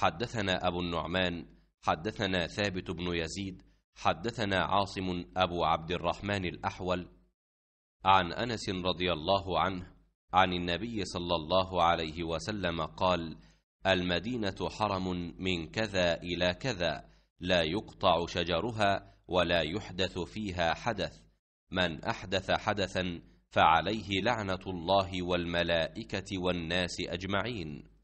حدثنا أبو النعمان حدثنا ثابت بن يزيد حدثنا عاصم أبو عبد الرحمن الأحول عن أنس رضي الله عنه عن النبي صلى الله عليه وسلم قال المدينة حرم من كذا إلى كذا لا يقطع شجرها ولا يحدث فيها حدث من أحدث حدثا فعليه لعنة الله والملائكة والناس أجمعين